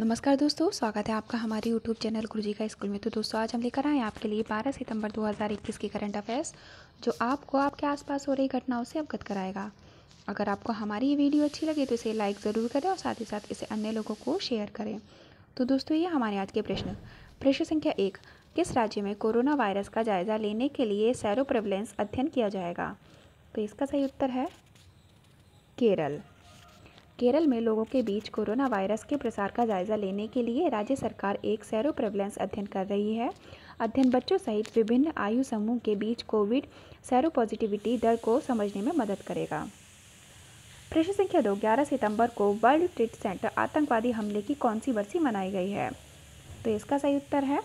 नमस्कार दोस्तों स्वागत है आपका हमारे यूट्यूब चैनल गुरुजी का स्कूल में तो दोस्तों आज हम लेकर आए आपके लिए 12 सितंबर 2021 की करंट अफेयर्स जो आपको आपके आसपास हो रही घटनाओं से अवगत कराएगा अगर आपको हमारी ये वीडियो अच्छी लगे तो इसे लाइक ज़रूर करें और साथ ही साथ इसे अन्य लोगों को शेयर करें तो दोस्तों ये हमारे आज के प्रश्न प्रश्न संख्या एक किस राज्य में कोरोना वायरस का जायज़ा लेने के लिए सैरो प्रेवलेंस अध्ययन किया जाएगा तो इसका सही उत्तर है केरल केरल में लोगों के बीच कोरोना वायरस के प्रसार का जायजा लेने के लिए राज्य सरकार एक सैरो प्रेवलेंस अध्ययन कर रही है अध्ययन बच्चों सहित विभिन्न आयु समूह के बीच कोविड सैरो पॉजिटिविटी दर को समझने में मदद करेगा प्रश्न संख्या दो ग्यारह सितंबर को वर्ल्ड ट्रेड सेंटर आतंकवादी हमले की कौन सी बरसी मनाई गई है तो इसका सही उत्तर है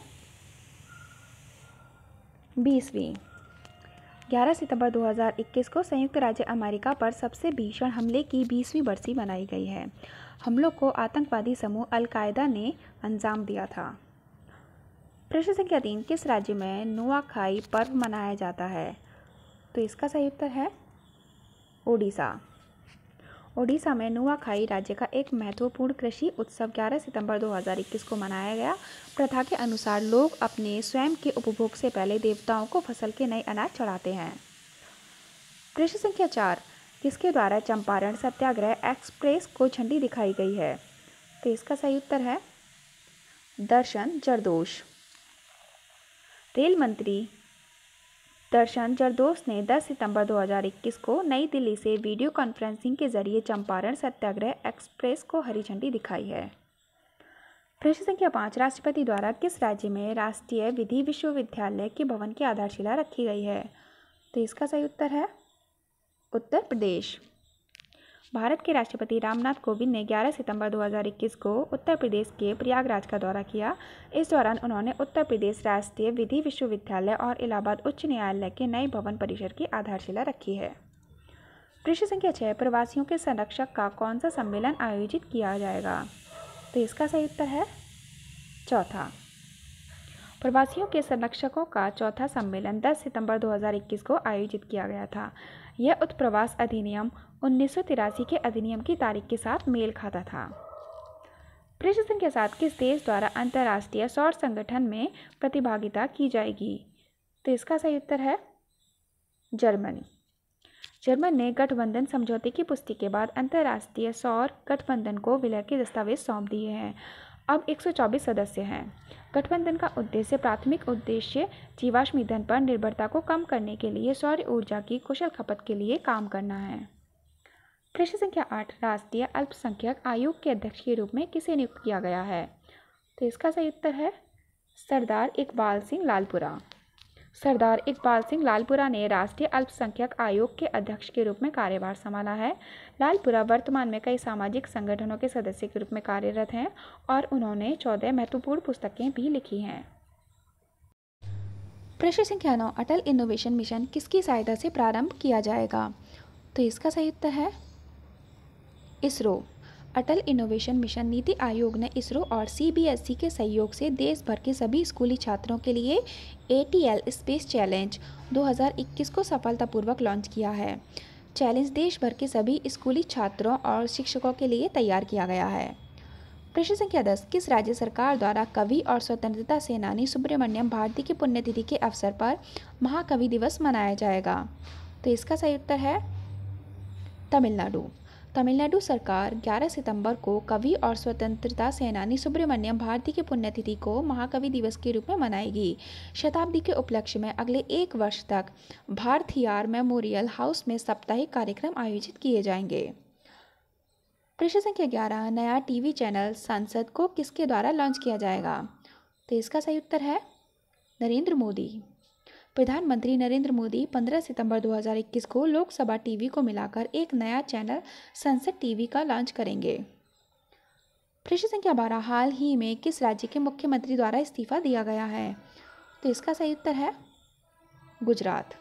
बीसवीं 11 सितंबर 2021 को संयुक्त राज्य अमेरिका पर सबसे भीषण हमले की बीसवीं बरसी मनाई गई है हमलों को आतंकवादी समूह अलकायदा ने अंजाम दिया था प्रश्न संख्या तीन किस राज्य में नोआखाई पर्व मनाया जाता है तो इसका सही उत्तर है ओडिशा ओडिशा में नुआखाई राज्य का एक महत्वपूर्ण कृषि उत्सव 11 सितंबर 2021 को मनाया गया प्रथा के अनुसार लोग अपने स्वयं के उपभोग से पहले देवताओं को फसल के नए अनाज चढ़ाते हैं प्रश्न संख्या चार किसके द्वारा चंपारण सत्याग्रह एक्सप्रेस को झंडी दिखाई गई है तो इसका सही उत्तर है दर्शन जरदोश रेल मंत्री दर्शन जरदोस ने 10 सितंबर 2021 को नई दिल्ली से वीडियो कॉन्फ्रेंसिंग के जरिए चंपारण सत्याग्रह एक्सप्रेस को हरी झंडी दिखाई है प्रश्न संख्या पाँच राष्ट्रपति द्वारा किस राज्य में राष्ट्रीय विधि विश्वविद्यालय के भवन की आधारशिला रखी गई है तो इसका सही उत्तर है उत्तर प्रदेश भारत के राष्ट्रपति रामनाथ कोविंद ने 11 सितंबर 2021 को उत्तर प्रदेश के प्रयागराज का दौरा किया इस दौरान उन्होंने उत्तर प्रदेश राष्ट्रीय विधि विश्वविद्यालय और इलाहाबाद उच्च न्यायालय के नए भवन परिसर की आधारशिला रखी है प्रश्न संख्या छः प्रवासियों के संरक्षक का कौन सा सम्मेलन आयोजित किया जाएगा तो इसका सही उत्तर है चौथा प्रवासियों के संरक्षकों का चौथा सम्मेलन 10 सितंबर 2021 को आयोजित किया गया था यह उत्प्रवास अधिनियम उन्नीस के अधिनियम की तारीख के साथ मेल खाता था प्रशासन के साथ किस देश द्वारा अंतर्राष्ट्रीय सौर संगठन में प्रतिभागिता की जाएगी तो इसका सही उत्तर है जर्मनी जर्मन ने गठबंधन समझौते की पुष्टि के बाद अंतर्राष्ट्रीय सौर गठबंधन को विलय के दस्तावेज सौंप दिए हैं अब 124 सदस्य हैं गठबंधन का उद्देश्य प्राथमिक उद्देश्य जीवाश्म ईंधन पर निर्भरता को कम करने के लिए सौर ऊर्जा की कुशल खपत के लिए काम करना है प्रश्न संख्या आठ राष्ट्रीय अल्पसंख्यक आयोग के अध्यक्ष के रूप में किसे नियुक्त किया गया है तो इसका सही उत्तर है सरदार इकबाल सिंह लालपुरा सरदार इकबाल सिंह लालपुरा ने राष्ट्रीय अल्पसंख्यक आयोग के अध्यक्ष के रूप में कार्यभार संभाला है लालपुरा वर्तमान में कई सामाजिक संगठनों के सदस्य के रूप में कार्यरत हैं और उन्होंने चौदह महत्वपूर्ण पुस्तकें भी लिखी हैं प्रश्न संख्या नौ अटल इनोवेशन मिशन किसकी सहायता से प्रारंभ किया जाएगा तो इसका सही उत्तर है इसरो अटल इनोवेशन मिशन नीति आयोग ने इसरो और सीबीएसई e के सहयोग से देश भर के सभी स्कूली छात्रों के लिए एटीएल स्पेस चैलेंज 2021 को सफलतापूर्वक लॉन्च किया है चैलेंज देश भर के सभी स्कूली छात्रों और शिक्षकों के लिए तैयार किया गया है प्रश्न संख्या दस किस राज्य सरकार द्वारा कवि और स्वतंत्रता सेनानी सुब्रमण्यम भारती की पुण्यतिथि के अवसर पर महाकवि दिवस मनाया जाएगा तो इसका सही उत्तर है तमिलनाडु तमिलनाडु सरकार 11 सितंबर को कवि और स्वतंत्रता सेनानी सुब्रमण्यम भारती की पुण्यतिथि को महाकवि दिवस के रूप में मनाएगी शताब्दी के उपलक्ष्य में अगले एक वर्ष तक भारतीयार मेमोरियल हाउस में साप्ताहिक कार्यक्रम आयोजित किए जाएंगे प्रश्न संख्या ग्यारह नया टीवी चैनल संसद को किसके द्वारा लॉन्च किया जाएगा तो इसका सही उत्तर है नरेंद्र मोदी प्रधानमंत्री नरेंद्र मोदी 15 सितंबर 2021 को लोकसभा टीवी को मिलाकर एक नया चैनल संसद टीवी का लॉन्च करेंगे प्रश्न संख्या बारह हाल ही में किस राज्य के मुख्यमंत्री द्वारा इस्तीफा दिया गया है तो इसका सही उत्तर है गुजरात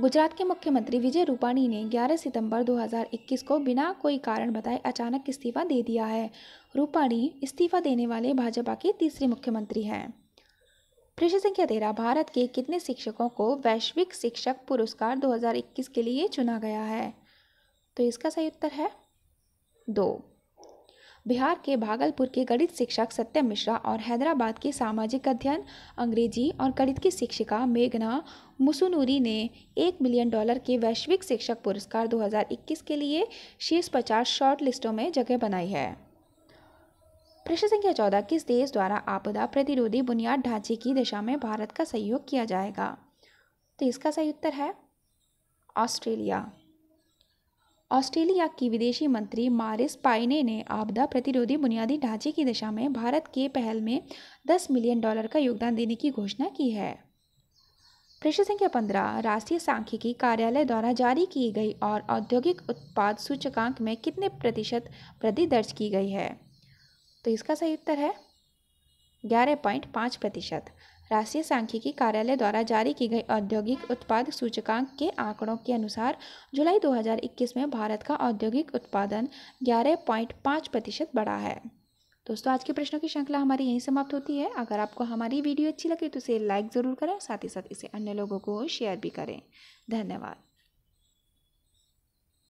गुजरात के मुख्यमंत्री विजय रूपाणी ने 11 सितंबर 2021 को बिना कोई कारण बताए अचानक इस्तीफा दे दिया है रूपाणी इस्तीफा देने वाले भाजपा के तीसरे मुख्यमंत्री हैं प्रश्न संख्या तेरह भारत के कितने शिक्षकों को वैश्विक शिक्षक पुरस्कार 2021 के लिए चुना गया है तो इसका सही उत्तर है दो बिहार के भागलपुर के गणित शिक्षक सत्य मिश्रा और हैदराबाद के सामाजिक अध्ययन अंग्रेजी और गणित की शिक्षिका मेघना मुसुनूरी ने एक मिलियन डॉलर के वैश्विक शिक्षक पुरस्कार 2021 के लिए शीर्ष पचास शॉर्ट लिस्टों में जगह बनाई है प्रश्न संख्या चौदह किस देश द्वारा आपदा प्रतिरोधी बुनियाद ढांचे की दिशा में भारत का सहयोग किया जाएगा तो इसका सही उत्तर है ऑस्ट्रेलिया ऑस्ट्रेलिया की विदेशी मंत्री मारिस पाइने ने आपदा प्रतिरोधी बुनियादी ढांचे की दिशा में भारत के पहल में 10 मिलियन डॉलर का योगदान देने की घोषणा की है प्रश्न संख्या पंद्रह राष्ट्रीय सांख्यिकी कार्यालय द्वारा जारी की गई और औद्योगिक उत्पाद सूचकांक में कितने प्रतिशत वृद्धि दर्ज की गई है तो इसका सही उत्तर है ग्यारह पॉइंट पाँच प्रतिशत राष्ट्रीय सांख्यिकी कार्यालय द्वारा जारी की गई औद्योगिक उत्पाद सूचकांक के आंकड़ों के अनुसार जुलाई 2021 में भारत का औद्योगिक उत्पादन ग्यारह पॉइंट पाँच प्रतिशत बढ़ा है दोस्तों आज के प्रश्नों की श्रृंखला हमारी यहीं समाप्त होती है अगर आपको हमारी वीडियो अच्छी लगे तो इसे लाइक ज़रूर करें साथ ही साथ इसे अन्य लोगों को शेयर भी करें धन्यवाद